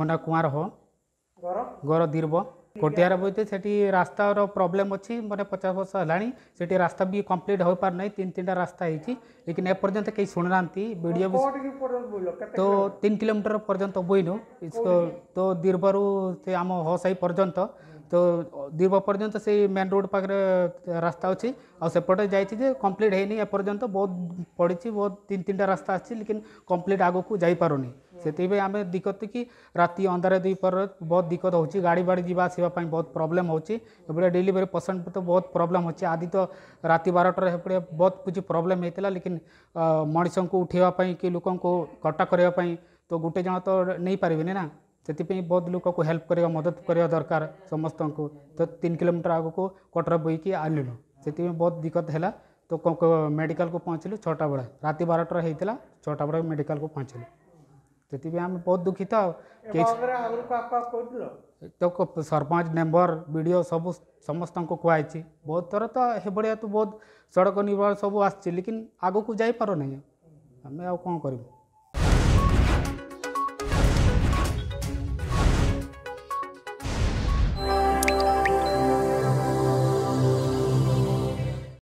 ଖଣ୍ଡା କୁଆଁର ହୋ ଗର ଦିର୍ବ କୋଟିଆର ବୋଇତେ ସେଠି ରାସ୍ତାର ପ୍ରୋବ୍ଲେମ୍ ଅଛି ମାନେ ପଚାଶ ବର୍ଷ ହେଲାଣି ସେଠି ରାସ୍ତା ବି କମ୍ପ୍ଲିଟ୍ ହୋଇପାରୁନାହିଁ ତିନି ତିନିଟା ରାସ୍ତା ହେଇଛି ଲେକିନ ଏପର୍ଯ୍ୟନ୍ତ କେହି ଶୁଣୁନାହାନ୍ତି ଭିଡ଼ିଓ ବି ତ ତିନି କିଲୋମିଟର ପର୍ଯ୍ୟନ୍ତ ବୋଇନୁ ତ ଦିର୍ବରୁ ସେ ଆମ ହୋ ସାହି ପର୍ଯ୍ୟନ୍ତ तो दीर्घ पर्यंत से मेन रोड पाखे रास्ता अच्छी आपटे जा कम्प्लीट है एपर्तंत बहुत पड़ी बहुत तीन तीन टाइम रास्ता अच्छी लेकिन कम्प्लीट आगे जापारे से आम दिक्कत कि रात अंधार दीप बहुत दिक्कत हो गाड़ी बाड़ी जावास बहुत प्रोब्लेम होपटे डेलीवरी पर्सन तो बहुत प्रोब्लेम होती आदि तो रात बारटर हेपटे बहुत किसी प्रोब्लेम होता है लेकिन मनीष को उठेवाई कि लोक कटा करने तो गोटे जन तो नहीं पारे ना से बहुत लोग को हेल्प कर मदद करवा दरकार समस्त को तो तीन किलोमीटर आग को कटर बोकि आलुँ से बहुत दिक्कत है तो मेडिका को पहुँचल छटा बेल रात बारटा होता छटा बेल मेडिका को पहुँचल से आम बहुत दुखित तो सरपंच मेम्बर विडियो सब समस्त को कहुच बहुत थर तो यह भाया तो बहुत सड़क निर्माण सब आस लेकिन आग को जापार नहीं आम आ कौन